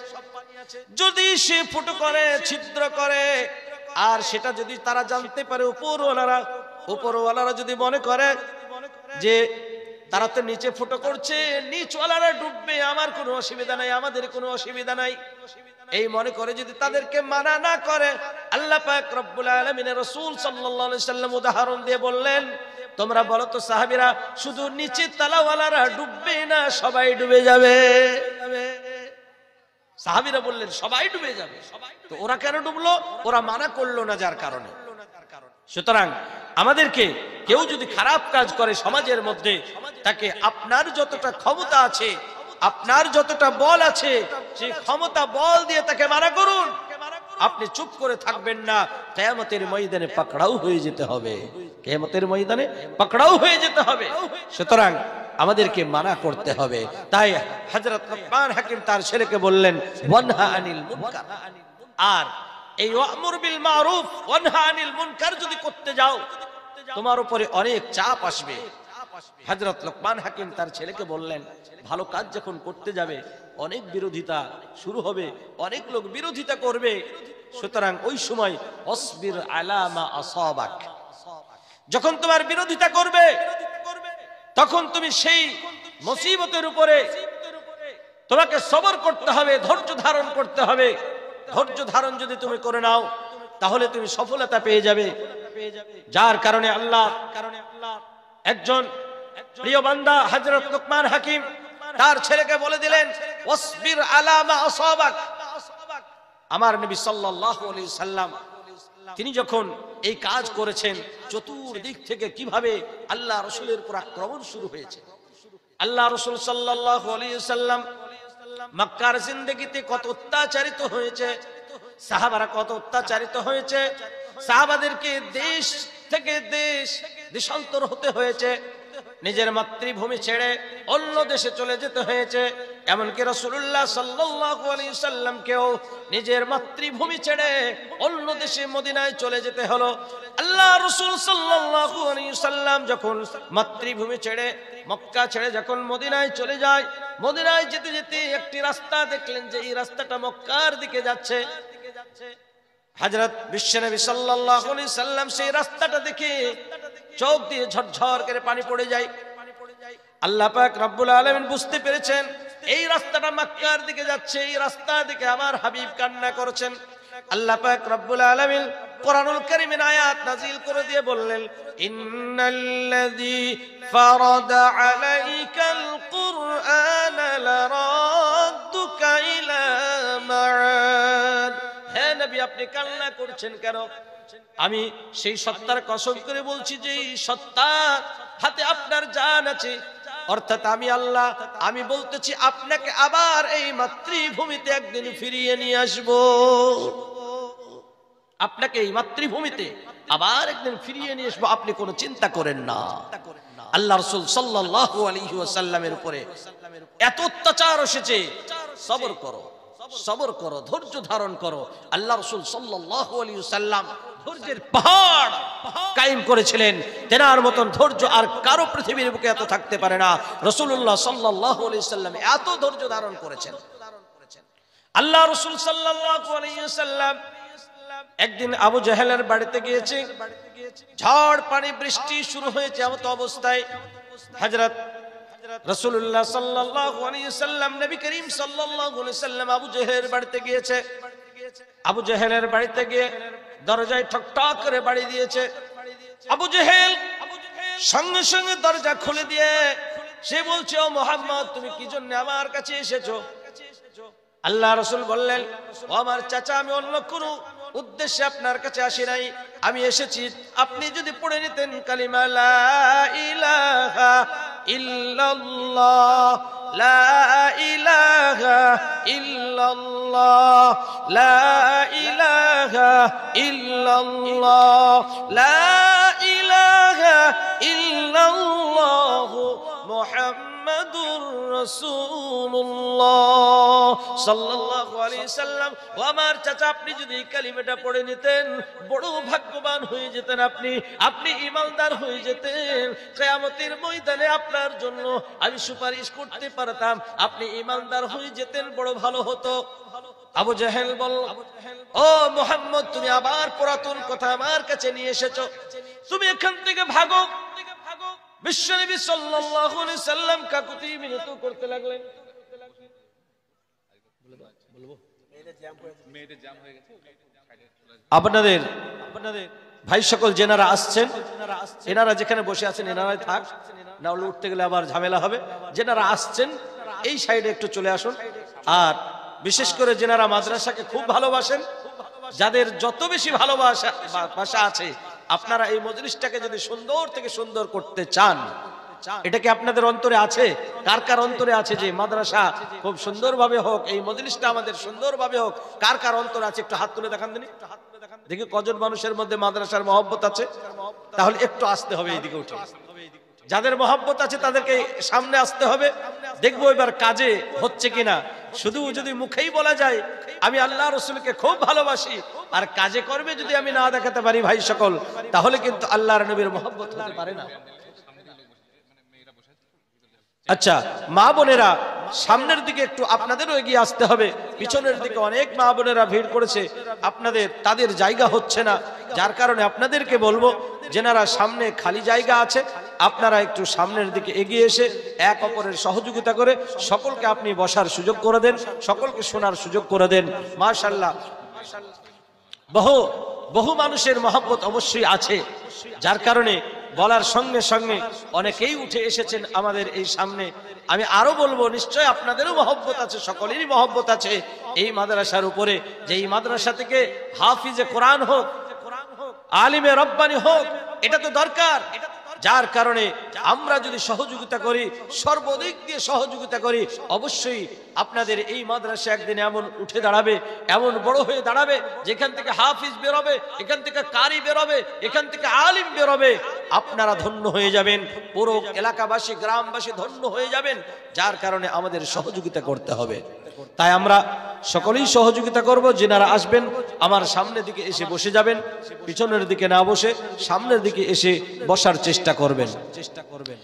যদি সে ফুটো করে ছিদ্র করে আর সেটা যদি তারা জানতে পারে উপর ওনারা উপরওয়ালারা যদি মনে করে যে তারা তো নিচে ফুটো করছে নিচওয়ালারা ডুববে আমার কোনো অসুবিধা নাই আমাদের কোনো অসুবিধা নাই এই মনে করে যদি তাদেরকে মানা না করে আল্লাহ পাক রব্বুল আলমিনের রসুল সাল্লাম উদাহরণ দিয়ে বললেন তোমরা বলো তো সাহাবিরা শুধু নিচে তালাওয়ালারা ডুববে না সবাই ডুবে যাবে সাহাবিরা বললেন সবাই ডুবে যাবে তো ওরা কেন ডুবলো ওরা মানা করলো না যার কারণে সুতরাং আমাদেরকে কেউ যদি খারাপ কাজ করে সমাজের মধ্যে তাকে আপনার যতটা ক্ষমতা আছে আপনার যতটা বল আছে সে ক্ষমতা বল দিয়ে তাকে মারা করুন আপনি চুপ করে থাকবেন না কেয়ামতের ময়দানে পাকড়াও হয়ে যেতে হবে কেয়ামতের ময়দানে পাকড়াও হয়ে যেতে হবে সুতরাং আমাদেরকে মানা করতে হবে তাই হাজরত হাকিম তার ছেলেকে বললেন আর এই ওয়ামুর বিল মারুফ ওয়ানহানিল মুনকার যদি করতে যাও তোমার উপরে অনেক চাপ আসবে হযরত লোকমান হাকিম তার ছেলেকে বললেন ভালো কাজ যখন করতে যাবে অনেক বিরোধিতা শুরু হবে অনেক লোক বিরোধিতা করবে সুতরাং ওই সময় অসবির আলামা আসাবাক যখন তোমার বিরোধিতা করবে তখন তুমি সেই মুসিবতের উপরে তোমাকে সবর করতে হবে ধৈর্য ধারণ করতে হবে ধৈর্য ধারণ যদি তুমি করে নাও তাহলে তুমি সফলতা পেয়ে যাবে যার কারণে আল্লাহ একজন প্রিয় বান্দা হাজরত লোকমান হাকিম তার ছেলেকে বলে দিলেন আমার নবী সাল্লি সাল্লাম তিনি যখন এই কাজ করেছেন চতুর্দিক থেকে কিভাবে আল্লাহ রসুলের উপর আক্রমণ শুরু হয়েছে আল্লাহ রসুল সাল্লাহ আলী সাল্লাম মক্কার জিন্দগিতে কত অত্যাচারিত হয়েছে সাহাবারা কত অত্যাচারিত হয়েছে সাহাবাদেরকে দেশ থেকে দেশ দেশান্তর হতে হয়েছে নিজের মাতৃভূমি ছেড়ে অন্য দেশে চলে যেতে হয়েছে এমনকি রসুল্লাহ সাল্লাহামকেও নিজের মাতৃভূমি ছেড়ে অন্য দেশে মদিনায় চলে যেতে হলো আল্লাহ রসুল সাল্লাম যখন মাতৃভূমি ছেড়ে মক্কা ছেড়ে যখন মদিনায় চলে যায় মদিনায় যেতে যেতে একটি রাস্তা দেখলেন যে এই রাস্তাটা মক্কার দিকে যাচ্ছে হাজরত বিশ্বনবী সাল্লাহ সাল্লাম সেই রাস্তাটা দেখে চোখ দিয়ে ঝরঝর করে পানি পড়ে যায় আল্লাহ পাক রব্বুল আলমিন বুঝতে পেরেছেন এই রাস্তাটা মক্কার দিকে যাচ্ছে এই রাস্তা দিকে আমার হাবিব কান্না করছেন আল্লাহ পাক রব্বুল আলামিন কোরআনুল কারীমের আয়াত নাযিল করে দিয়ে বললেন ইন্নাল্লাযী ফারাদা আলাইকাল কুরআন লারাদুকা ইলা মাআদ হে নবী আপনি কান্না করছেন কেন আমি সেই সত্তার কসম করে বলছি যে এই সত্তা হাতে আপনার জান আছে অর্থাৎ আমি আল্লাহ আমি বলতেছি আপনাকে আবার এই মাতৃভূমিতে একদিন ফিরিয়ে নিয়ে আসব আপনাকে এই মাতৃভূমিতে আবার একদিন ফিরিয়ে নিয়ে আসবো আপনি কোনো চিন্তা করেন না আল্লাহ রসুল সাল্লাহ আলহিউসাল্লামের উপরে এত অত্যাচার এসেছে সবর করো সবর করো ধৈর্য ধারণ করো আল্লাহ রসুল সাল্লাহ আলী সাল্লাম ধৈর্যের পাহাড় কায়েম করেছিলেন তেনার মতন ধৈর্য আর কারো পৃথিবীর বুকে এত থাকতে পারে না রসুল্লাহ সাল্লাহ সাল্লাম এত ধৈর্য ধারণ করেছেন আল্লাহ রসুল সাল্লাম একদিন আবু জাহেলের বাড়িতে গিয়েছে ঝড় পানি বৃষ্টি শুরু হয়েছে এমত অবস্থায় হাজরত রসুল্লাহ সাল্লাম নবী করিম সাল্লাম আবু জহের বাড়িতে গিয়েছে আবু জহেলের বাড়িতে গিয়ে দরজায় ঠকটা করে বাড়ি দিয়েছে আবু জেহেল সঙ্গে সঙ্গে দরজা খুলে দিয়ে সে বলছে ও মোহাম্মদ তুমি কি জন্য আমার কাছে এসেছো আল্লাহ রসুল বললেন ও আমার চাচা আমি অন্য করু উদ্দেশ্যে আপনার কাছে আসি নাই আমি এসেছি আপনি যদি পড়ে নিতেন কালিমা লা ইলাহা ইল্লাল্লাহ লা ইলাহা ইল্লাল্লাহ লা ইলাহা ইল্লাল্লাহ লা ইলাহা ইল্লাল্লাহ সাল্লাল্লাহু আলাইহি সাল্লাম ও আমার চাচা আপনি যদি কালিমাটা পড়ে নিতেন বড় ভাগ্যবান হয়ে যেতেন আপনি আপনি হয়ে যেতেন কিয়ামতের ময়দানে আপনার জন্য আমি সুপারিশ করতে পারতাম আপনি ইমানদার হয়ে যেতেন বড় ভালো হতো আবু জাহেল বল ও মোহাম্মদ তুমি আবার পুরাতন কথা আমার কাছে নিয়ে এসেছো তুমি এখান থেকে ভাগো বিশ্বনবী সাল্লাল্লাহু আলাইহি সাল্লাম কাকুতি মিনত করতে লাগলেন আপনাদের আপনাদের ভাই সকল যেনারা আসছেন এনারা যেখানে বসে আছেন এনারাই থাক না হলে উঠতে গেলে আবার ঝামেলা হবে যেনারা আসছেন এই সাইডে একটু চলে আসুন আর বিশেষ করে যেনারা মাদ্রাসাকে খুব ভালোবাসেন যাদের যত বেশি ভালোবাসা ভাষা আছে আপনারা এই মজলিসটাকে যদি সুন্দর থেকে সুন্দর করতে চান এটা কি আপনাদের অন্তরে আছে কার কার অন্তরে আছে যে মাদ্রাসা খুব সুন্দরভাবে হোক এই মজলিসটা আমাদের সুন্দরভাবে হোক কার কার অন্তরে আছে একটু হাত তুলে দেখান দিন দেখি কজন মানুষের মধ্যে মাদ্রাসার মহব্বত আছে তাহলে একটু আসতে হবে এইদিকে উঠে যাদের মহাব্বত আছে তাদেরকে সামনে আসতে হবে দেখবো এবার কাজে হচ্ছে কিনা শুধু যদি মুখেই বলা যায় আমি আল্লাহ রসুলকে খুব ভালোবাসি আর কাজে করবে যদি আমি না দেখাতে পারি ভাই সকল তাহলে কিন্তু আল্লাহ নবীর মহব্বত হতে পারে না আচ্ছা মা বোনেরা সামনের দিকে একটু আপনাদেরও এগিয়ে আসতে হবে পিছনের দিকে অনেক মা বোনেরা ভিড় করেছে আপনাদের তাদের জায়গা হচ্ছে না যার কারণে আপনাদেরকে বলবো যেনারা সামনে খালি জায়গা আছে আপনারা একটু সামনের দিকে এগিয়ে এসে এক অপরের সহযোগিতা করে সকলকে আপনি বসার সুযোগ করে দেন সকলকে শোনার সুযোগ করে দেন মাশাল্লাহ বহু বহু মানুষের মহাব্বত অবশ্যই আছে যার কারণে বলার সঙ্গে সঙ্গে অনেকেই উঠে এসেছেন আমাদের এই সামনে আমি আরো বলবো নিশ্চয় আপনাদেরও মহব্বত আছে সকলেরই মহব্বত আছে এই মাদ্রাসার উপরে যে এই মাদ্রাসা থেকে হাফিজে কোরআন হোক আলিমে রব্বানি হোক এটা তো দরকার এটা যার কারণে আমরা যদি সহযোগিতা করি সর্বদিক দিয়ে সহযোগিতা করি অবশ্যই আপনাদের এই মাদ্রাসা একদিন এমন উঠে দাঁড়াবে এমন বড় হয়ে দাঁড়াবে যেখান থেকে হাফিজ বেরোবে এখান থেকে কারি বেরোবে এখান থেকে আলিম বেরোবে আপনারা ধন্য হয়ে যাবেন পুরো এলাকাবাসী গ্রামবাসী ধন্য হয়ে যাবেন যার কারণে আমাদের সহযোগিতা করতে হবে তাই আমরা সকলেই সহযোগিতা করব যেনারা আসবেন আমার সামনের দিকে এসে বসে যাবেন পিছনের দিকে না বসে সামনের দিকে এসে বসার চেষ্টা করবেন চেষ্টা করবেন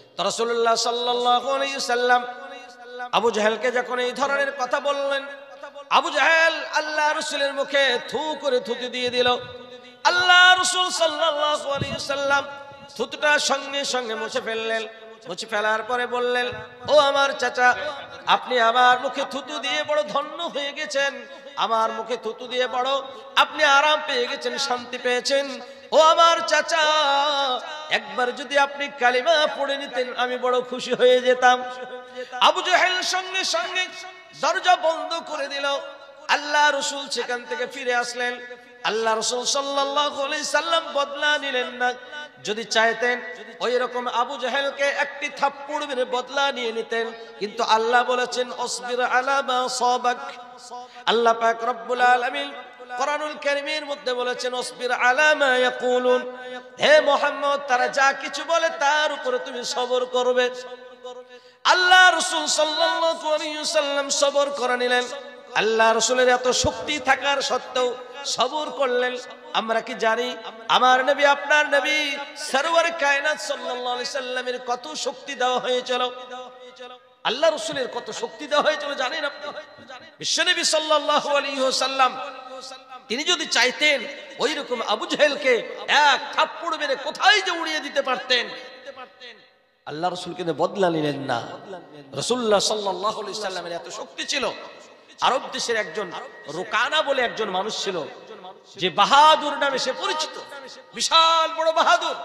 আবু জাহেলকে যখন এই ধরনের কথা বললেন আবু জাহেল আল্লাহ রসুলের মুখে থু করে থুতি দিয়ে দিল আল্লাহ রসুল সাল্লাম থুতুটা সঙ্গে সঙ্গে মুছে ফেললেন মুছে ফেলার পরে বললেন ও আমার চাচা আপনি আমার মুখে থুতু দিয়ে বড় ধন্য হয়ে গেছেন আমার মুখে থুতু দিয়ে বড় আপনি আরাম পেয়ে গেছেন শান্তি পেয়েছেন ও আমার চাচা একবার যদি আপনি কালিমা পড়ে নিতেন আমি বড় খুশি হয়ে যেতাম আবু জাহেল সঙ্গে সঙ্গে দরজা বন্ধ করে দিল আল্লাহ রসুল সেখান থেকে ফিরে আসলেন আল্লাহ রসুল সাল্লাম বদলা নিলেন না যদি চাইতেন ওই রকম আবু জাহেলকে একটি থাপ্পড় মেরে বদলা নিয়ে নিতেন কিন্তু আল্লাহ বলেছেন অসবির আলামা সবাক আল্লাহ পাক রব্বুল আলমিন মধ্যে বলেছেন অসবির আলামা ইয়াকুলুন হে মোহাম্মদ তারা যা কিছু বলে তার উপরে তুমি সবর করবে আল্লাহ রসুল সাল্লাল্লাহু আলাইহি সবর করে নিলেন আল্লাহ রসুলের এত শক্তি থাকার সত্ত্বেও সবর করলেন আমরা কি জানি আমার নবী আপনার নবী সরোয়ার কায়নাত সাল্লি সাল্লামের কত শক্তি দেওয়া হয়েছিল আল্লাহ রসুলের কত শক্তি দেওয়া হয়েছিল জানেন আপনি বিশ্বনবী সাল্লাল্লাহু আলাইহি সাল্লাম তিনি যদি চাইতেন ওই রকম আবু এক থাপ্পড় মেরে কোথায় যে উড়িয়ে দিতে পারতেন আল্লাহ রসুল কিন্তু বদলা নিলেন না রসুল্লাহ সাল্লাহ সাল্লামের এত শক্তি ছিল আরব দেশের একজন রোকানা বলে একজন মানুষ ছিল যে বাহাদুর নামে সে পরিচিত বিশাল বড় বাহাদুর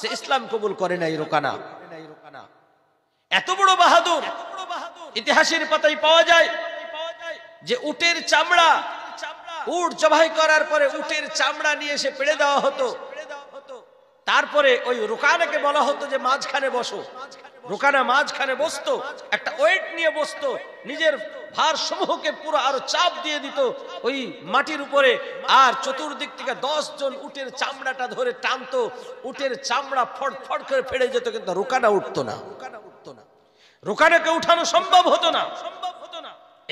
সে ইসলাম কবুল করে নাই রোকানা এত বড় বাহাদুর ইতিহাসের পাতায় পাওয়া যায় যে উটের চামড়া উট জবাই করার পরে উটের চামড়া নিয়ে সে পেড়ে দেওয়া হতো তারপরে ওই রোকানাকে বলা হতো যে মাঝখানে বসো রোকানা মাঝখানে বসতো একটা ওয়েট নিয়ে বসতো নিজের ভার সমূহকে পুরো আরো চাপ দিয়ে দিত ওই মাটির উপরে আর চতুর্দিক থেকে দশ জন উটের চামড়াটা ধরে টানত উটের চামড়া ফট ফট করে ফেড়ে যেত কিন্তু রোকানা উঠতো না রোকানাকে উঠানো সম্ভব হতো না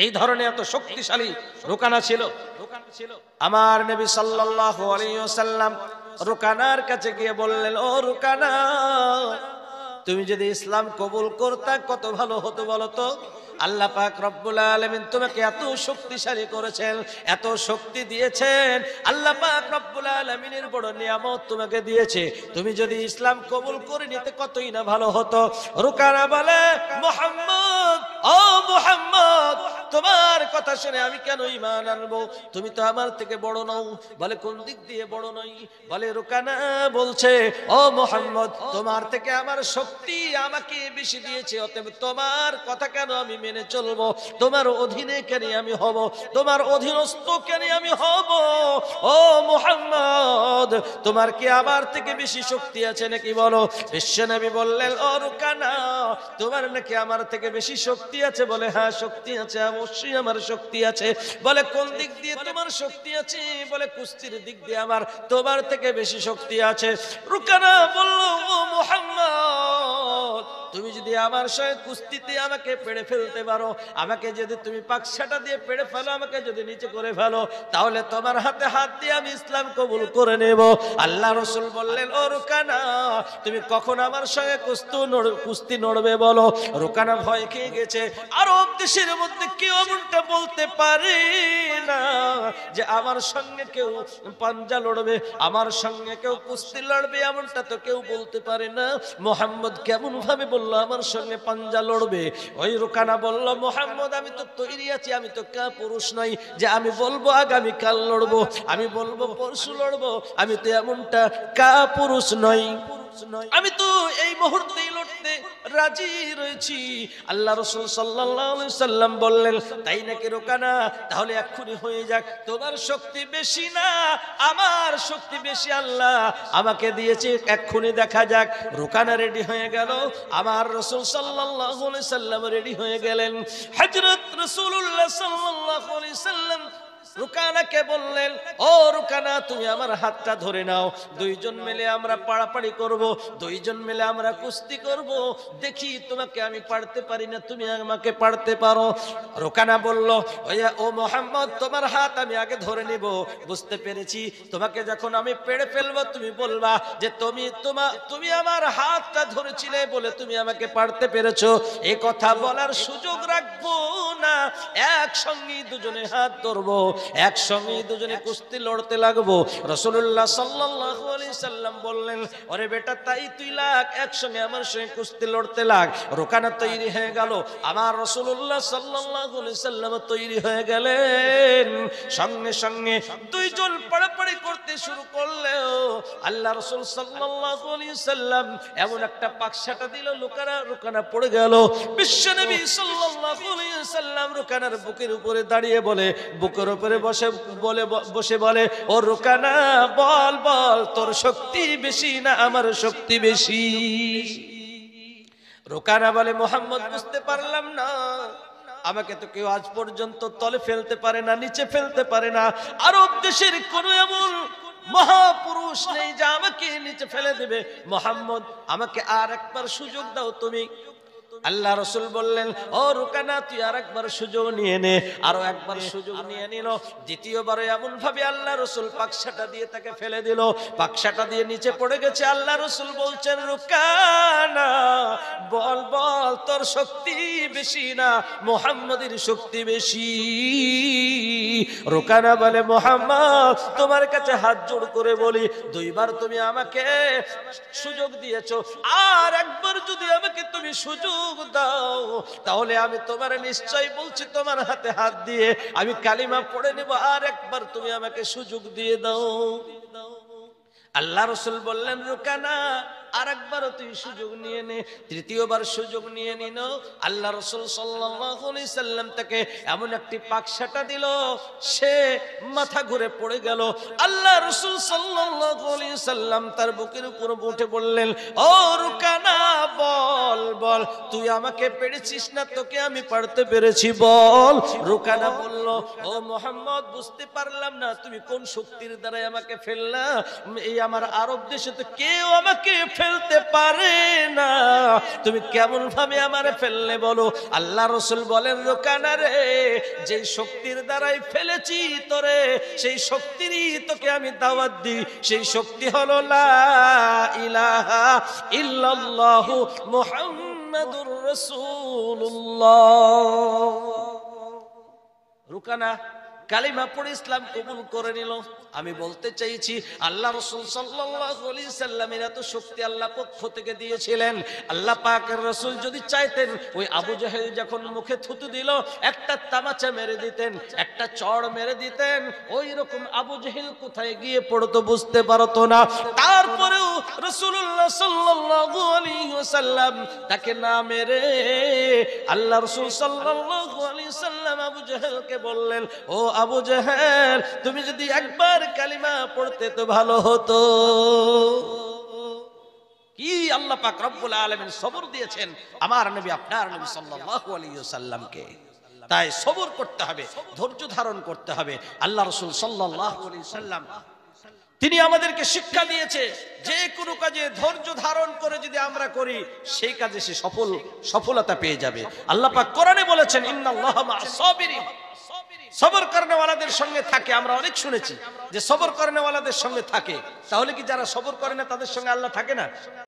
এই ধরনের এত শক্তিশালী রোকানা ছিল রোকানা ছিল আমার নবী সাল্লাল্লাহু আলাইহি ওয়াসাল্লাম রোকানার কাছে গিয়ে বললেন ও রোকানা তুমি যদি ইসলাম কবুল করতা কত ভালো হতো বলো তো আল্লাহ পাক রব্বুল আলমিন তোমাকে এত শক্তিশালী করেছেন এত শক্তি দিয়েছেন আল্লাহ পাক রব্বুল আলমিনের বড় নিয়ামত তোমাকে দিয়েছে তুমি যদি ইসলাম কবুল করে নিতে কতই না ভালো হতো রুকানা বলে মোহাম্মদ ও মোহাম্মদ তোমার কথা শুনে আমি কেন ইমান আনবো তুমি তো আমার থেকে বড় নও বলে কোন দিক দিয়ে বড় নই বলে রুকানা বলছে ও মোহাম্মদ তোমার থেকে আমার শক্তি আমাকে বেশি দিয়েছে অতএব তোমার কথা কেন আমি মেনে চলব তোমার অধীনে কেনে আমি হব তোমার অধীনস্থ কেনে আমি হব ও মোহাম্মদ তোমার কি আবার থেকে বেশি শক্তি আছে নাকি বলো বিশ্ব বিশ্বনবী বললেন ও রুকানা তোমার নাকি আমার থেকে বেশি শক্তি আছে বলে হ্যাঁ শক্তি আছে অবশ্যই আমার শক্তি আছে বলে কোন দিক দিয়ে তোমার শক্তি আছে বলে কুস্তির দিক দিয়ে আমার তোমার থেকে বেশি শক্তি আছে রুকানা বলল ও মোহাম্মদ তুমি যদি আমার সঙ্গে কুস্তিতে আমাকে পেড়ে ফেলতে যেতে পারো আমাকে যদি তুমি পাকশাটা দিয়ে পেড়ে ফেলো আমাকে যদি নিচে করে ফেলো তাহলে তোমার হাতে হাত দিয়ে আমি ইসলাম কবুল করে নেব আল্লাহ রসুল বললেন ও রুকানা তুমি কখন আমার সঙ্গে কুস্তু কুস্তি নড়বে বলো রুকানা ভয় খেয়ে গেছে আরব দেশের মধ্যে কেউ এমনটা বলতে পারে না যে আমার সঙ্গে কেউ পাঞ্জা লড়বে আমার সঙ্গে কেউ কুস্তি লড়বে এমনটা তো কেউ বলতে পারে না মোহাম্মদ কেমন ভাবে বললো আমার সঙ্গে পাঞ্জা লড়বে ওই রুকানা বলল মোহাম্মদ আমি তো তৈরি আছি আমি তো কা পুরুষ নই যে আমি বলবো আগামী কাল লড়বো আমি বলবো পরশু লড়বো আমি তো এমনটা কা পুরুষ নই আমি তো এই মুহূর্তে লড়তে রাজি রয়েছি আল্লাহ রসুল সাল্লাহ সাল্লাম বললেন তাই নাকি রোকানা তাহলে এক্ষুনি হয়ে যাক তোমার শক্তি বেশি না আমার শক্তি বেশি আল্লাহ আমাকে দিয়েছে এক্ষুনি দেখা যাক রোকানা রেডি হয়ে গেল আমার রসুল সাল্লাহ সাল্লাম রেডি হয়ে গেলেন হজরত রসুল্লাহ সাল্লাহ সাল্লাম রুকানাকে বললেন ও রুকানা তুমি আমার হাতটা ধরে নাও দুইজন মিলে আমরা পাড়াপাড়ি করব দুইজন মিলে আমরা কুস্তি করব দেখি তোমাকে আমি পারতে পারি না তুমি আমাকে পারতে পারো রুকানা বলল ওয়া ও মোহাম্মদ তোমার হাত আমি আগে ধরে নিব বুঝতে পেরেছি তোমাকে যখন আমি পেড়ে ফেলবো তুমি বলবা যে তুমি তোমা তুমি আমার হাতটা ধরেছিলে বলে তুমি আমাকে পারতে পেরেছো এ কথা বলার সুযোগ রাখবো না একসঙ্গে দুজনে হাত ধরবো একসঙ্গে দুজনে কুস্তি লড়তে লাগবো রসুল্লাহ সাল্লাহ সাল্লাম বললেন ওরে বেটা তাই তুই লাগ একসঙ্গে আমার সঙ্গে কুস্তি লড়তে লাগ রোকানা তৈরি হয়ে গেল আমার রসুল্লাহ সাল্লাহ সাল্লাম তৈরি হয়ে গেলেন সঙ্গে সঙ্গে দুইজন পাড়াপাড়ি করতে শুরু করলেও আল্লাহ রসুল সাল্লাহ সাল্লাম এমন একটা পাকশাটা দিল লোকানা রোকানা পড়ে গেল বিশ্বনবী সাল্লাহ সাল্লাম রোকানার বুকের উপরে দাঁড়িয়ে বলে বুকের উপরে করে বসে বলে বসে বলে ও রোকানা বল বল তোর শক্তি বেশি না আমার শক্তি বেশি রোকানা বলে মোহাম্মদ বুঝতে পারলাম না আমাকে তো কেউ আজ পর্যন্ত তলে ফেলতে পারে না নিচে ফেলতে পারে না আরব দেশের কোনো এমন মহাপুরুষ নেই যা আমাকে নিচে ফেলে দেবে মোহাম্মদ আমাকে আর একবার সুযোগ দাও তুমি আল্লাহ রসুল বললেন ও রুকানা তুই আর একবার সুযোগ নিয়ে নে আরো একবার সুযোগ নিয়ে নিল দ্বিতীয়বার এমন ভাবে আল্লাহ রসুল পাকশাটা দিয়ে তাকে ফেলে দিল পাকশাটা দিয়ে নিচে পড়ে গেছে আল্লাহ রসুল বলছেন রুকানা বল বল তোর শক্তি বেশি না মোহাম্মদের শক্তি বেশি রুকানা বলে মোহাম্মদ তোমার কাছে হাত জোড় করে বলি দুইবার তুমি আমাকে সুযোগ দিয়েছ আর একবার যদি আমাকে তুমি সুযোগ সুযোগ দাও তাহলে আমি তোমার নিশ্চয় বলছি তোমার হাতে হাত দিয়ে আমি কালিমা পড়ে নেব আর একবার তুমি আমাকে সুযোগ দিয়ে দাও আল্লাহ রসুল বললেন রুকানা আরেকবারও তুই সুযোগ নিয়ে নে তৃতীয়বার সুযোগ নিয়ে নিন আল্লাহ রসুল সাল্লাম তাকে এমন একটি পাকশাটা দিল সে মাথা ঘুরে পড়ে গেল আল্লাহ রসুল সাল্লাম তার বুকের উপর উঠে বললেন ওর কানা বল বল তুই আমাকে পেরেছিস না তোকে আমি পারতে পেরেছি বল রুকানা বলল ও মোহাম্মদ বুঝতে পারলাম না তুমি কোন শক্তির দ্বারা আমাকে ফেললা এই আমার আরব দেশে তো কেউ আমাকে ফেলতে পারে না তুমি কেমন ভাবে আমারে ফেললে বলো আল্লাহ রসুল বলেন রোকানা যে শক্তির দ্বারাই ফেলেছি তোরে সেই শক্তিরই তোকে আমি দাওয়াত দিই সেই শক্তি হল রুকানা কালিমা পড়ে ইসলাম কবুল করে নিল আমি বলতে চাইছি আল্লাহ রসুল সাল্লামের এত শক্তি আল্লাহ পক্ষ থেকে দিয়েছিলেন আল্লাহ পাকের রসুল যদি চাইতেন ওই আবু জাহেদ যখন মুখে থুতু দিল একটা তামাচা মেরে দিতেন একটা চড় মেরে দিতেন ওই রকম আবু জাহেদ কোথায় গিয়ে পড়তো বুঝতে পারতো না তারপরেও রসুল্লাহ সাল্লাম তাকে না মেরে আল্লাহ রসুল সাল্লাম আবু জাহেলকে বললেন ও আবু জাহেদ তুমি যদি একবার কালিমা পড়তে তো ভালো হতো কি আল্লাহ পাক রব্বুল আলামিন সবর দিয়েছেন আমার নবী আপনার নবী সাল্লাল্লাহু আলাইহি ওয়াসাল্লামকে তাই সবর করতে হবে ধৈর্য ধারণ করতে হবে আল্লাহ রাসূল সাল্লাল্লাহু আলাইহি সাল্লাম তিনি আমাদেরকে শিক্ষা দিয়েছে যে কোনো কাজে ধৈর্য ধারণ করে যদি আমরা করি সেই কাজে সে সফল সফলতা পেয়ে যাবে আল্লাহ পাক কোরআনে বলেছেন ইন্নাল্লাহা মা'আস সাবিরিন সবর করেনেওয়ালাদের সঙ্গে থাকে আমরা অনেক শুনেছি যে সবর করেনেওয়ালাদের সঙ্গে থাকে তাহলে কি যারা সবর করে না তাদের সঙ্গে আল্লাহ থাকে না